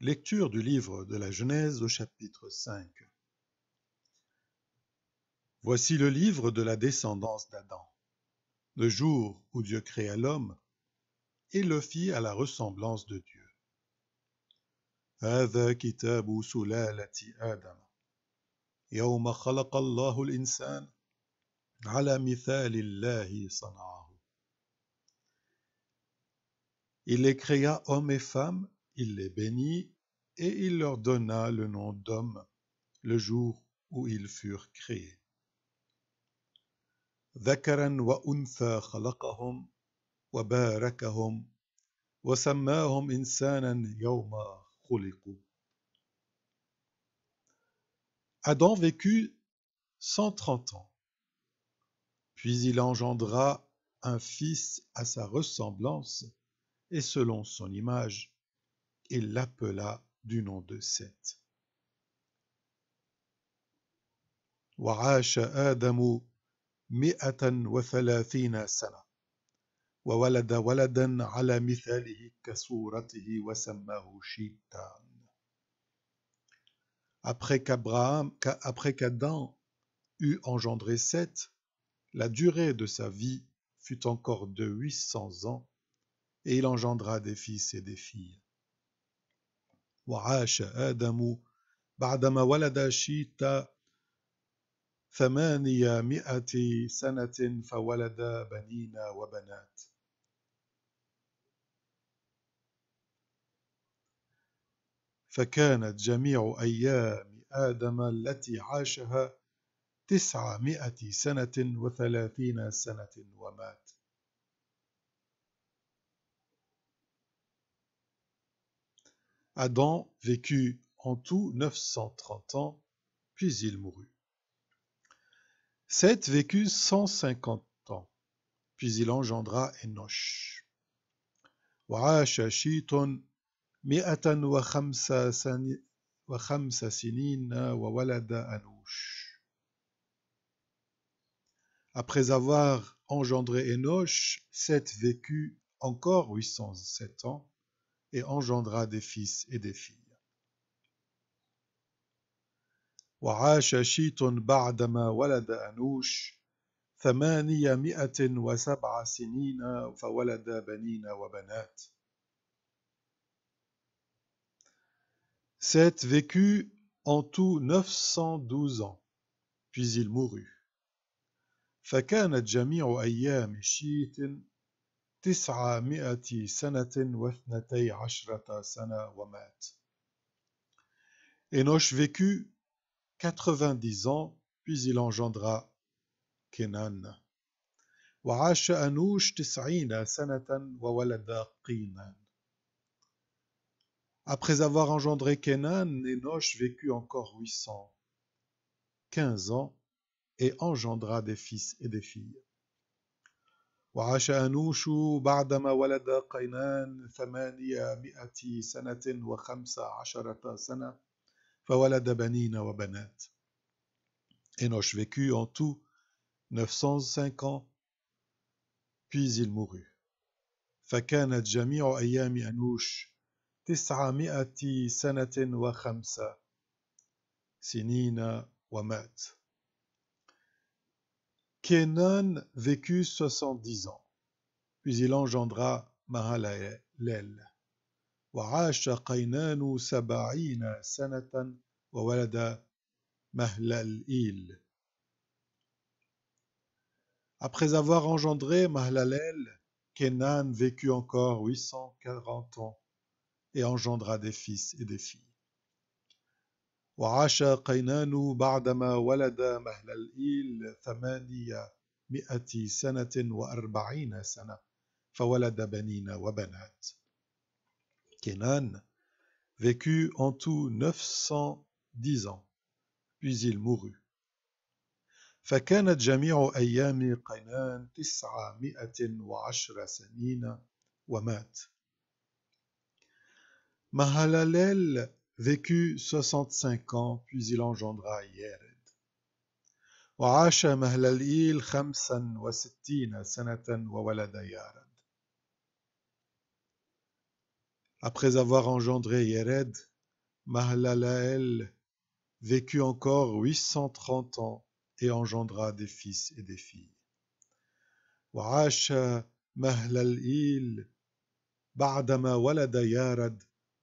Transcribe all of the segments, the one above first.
Lecture du livre de la Genèse au chapitre 5. Voici le livre de la descendance d'Adam, le jour où Dieu créa l'homme et le fit à la ressemblance de Dieu. هذا كتاب يوم خلق الله على مثال الله Il les créa hommes et femmes il les bénit, et il leur donna le nom d'Homme le jour où ils furent créés. Adam vécut 130 ans, puis il engendra un fils à sa ressemblance et selon son image et l'appela du nom de Seth. وعاش آدم مئة وثلاثين سنة وولد ولدا على مثاله كصورته وسماه شيطان Après qu'Abraham, après qu'Adam eut engendré Seth, la durée de sa vie fut encore de huit cents ans, et il engendra des fils et des filles. وعاش آدم بعدما ولد ثمانية مئة سنة فولد بنين وبنات فكانت جميع أيام آدم التي عاشها تسعمائة سنة وثلاثين سنة ومات Adam vécut en tout 930 ans, puis il mourut. Seth vécut 150 ans, puis il engendra Enoch. Après avoir engendré Enoch, Seth vécut encore 807 ans, et engendra des fils et des filles. وعاش شيط بعدما ولد أنوش ثمانيمائة وسبع سنين فولد بنين وبنات. Seth vécut en tout 912 ans, puis il mourut. فكانت جميع أيام شيط تسعمائة سنة واثنتي عشرة سنة ومات. Enoch vécut 90 ans, puis il engendra Kenan. وعاش أنوش تسعين سنة وولد قينا. Après avoir engendré Kenan, Enoch vécut encore 815 ans et engendra des fils et des filles. وعاش أنوش بعدما ولد قينان ثمانيمائة سنة وخمس عشرة سنة فولد بنين وبنات Enoch vécut en tout 905 ans puis il mourut فكانت جميع أيام أنوش تسعمائة سنة وخمسة سنين ومات Kénan vécut 70 ans, puis il engendra Mahalalel. Après avoir engendré Mahlalel, Kénan vécut encore 840 ans et engendra des fils et des filles. وعاش قينان بعدما ولد مهللئيل مئة سنة وأربعين سنة فولد بنين وبنات كينان vécu en tout 910 ans, puis il mourut. فكانت جميع أيام قينان تسعمائة وعشر سنين ومات. مهلاليل Vécu soixante-cinq ans, puis il engendra Yared. وعاش مهللئيل خمسا وستين سنة وولد يارد. Après avoir engendré Yared, Mahlalael vécut encore huit cent trente ans et engendra des fils et des filles. وعاش مهللئيل بعدما ولد يارد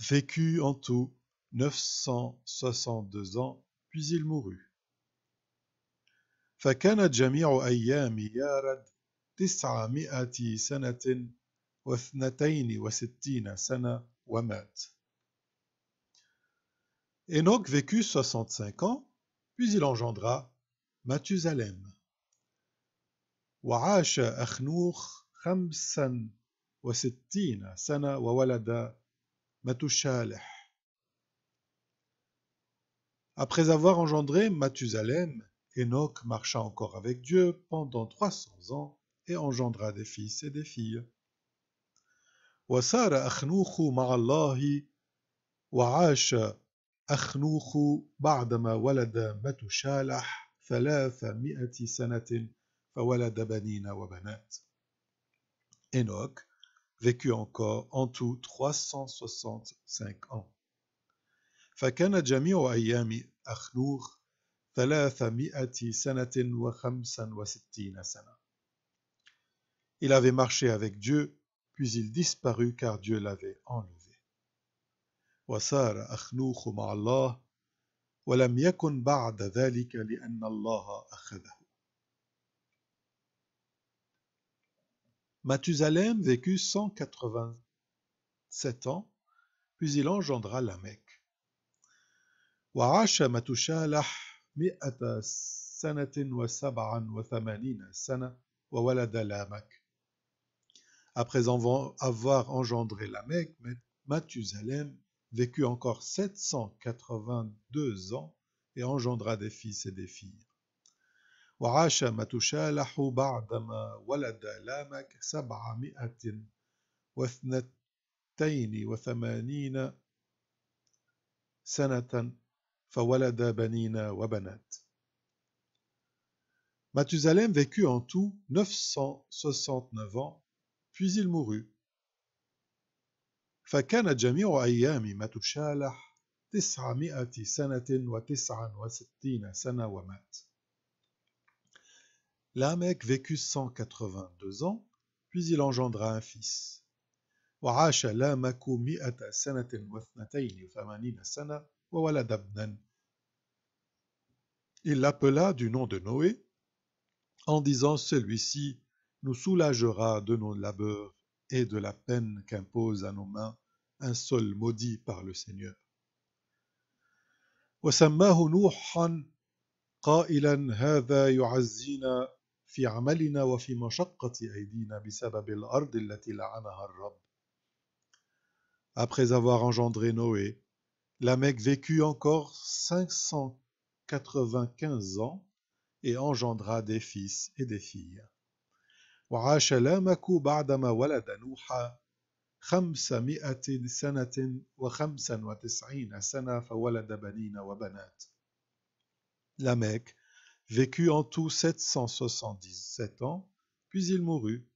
vécut en tout 962 ans, puis il mourut. فكانت جميع أيام يارد تسعمائة سنة واثنتين وستين سنة ومات. Enoch vécut 65 ans, puis il engendra Mathusalem. وعاش أخنوخ خمسا وستين سنة وولد Matushaleh. Après avoir engendré Mathusalem, Enoch marcha encore avec Dieu pendant trois cents ans et engendra des fils et des filles. وصار أخنوخ مع الله وعاش أخنوخ بعدما ولد متشالح ثلاثمائة سنة فولد بنين وبنات. Enoch Vécu encore en tout 365 ans. فكان جميع أيام أخنور 300 سنة وستين سنة. Il avait marché avec Dieu, puis il disparut car Dieu l'avait enlevé. وصار أخنوخ مع الله ولم يكن بعد ذلك لأن الله أخذه. Mathusalem vécut 187 ans, puis il engendra la Mecque. Après avoir engendré Mecque, Mathusalem vécut encore 782 ans et engendra des fils et des filles. وعاش متشالح بعدما ولد لامك سبعمائة واثنتين وثمانين سنة فولد بنين وبنات Mathusalem vécut en tout 969 ans, puis il mourut. فكان جميع أيام متشالح تسعمائة سنة وتسعا وستين سنة ومات. Lamech vécut 182 ans, puis il engendra un fils. Il l'appela du nom de Noé, en disant Celui-ci nous soulagera de nos labeurs et de la peine qu'impose à nos mains un sol maudit par le Seigneur. في عملنا وفي مشقة أيدينا بسبب الأرض التي لعنها الرب. Après avoir engendré Noé, Lamech vécut encore 595 ans et engendra des fils et des filles. وعاش لامك بعدما ولد نوح خمسمائة سنة وخمسا وتسعين سنة فولد بنين وبنات. Lamech vécut en tout 777 ans, puis il mourut.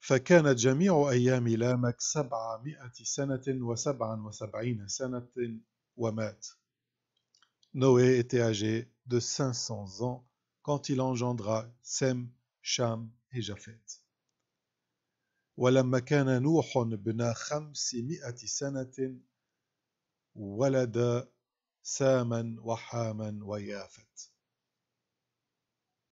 فكان جميع أيام لامك سبعمائة سنة وسبعا وسبعين سنة ومات. Noé était âgé de 500 ans quand il engendra Sem, Cham et Japheth. ولما كان نوح ابن خمسمائة سنة ولد ساما وحاما ويافت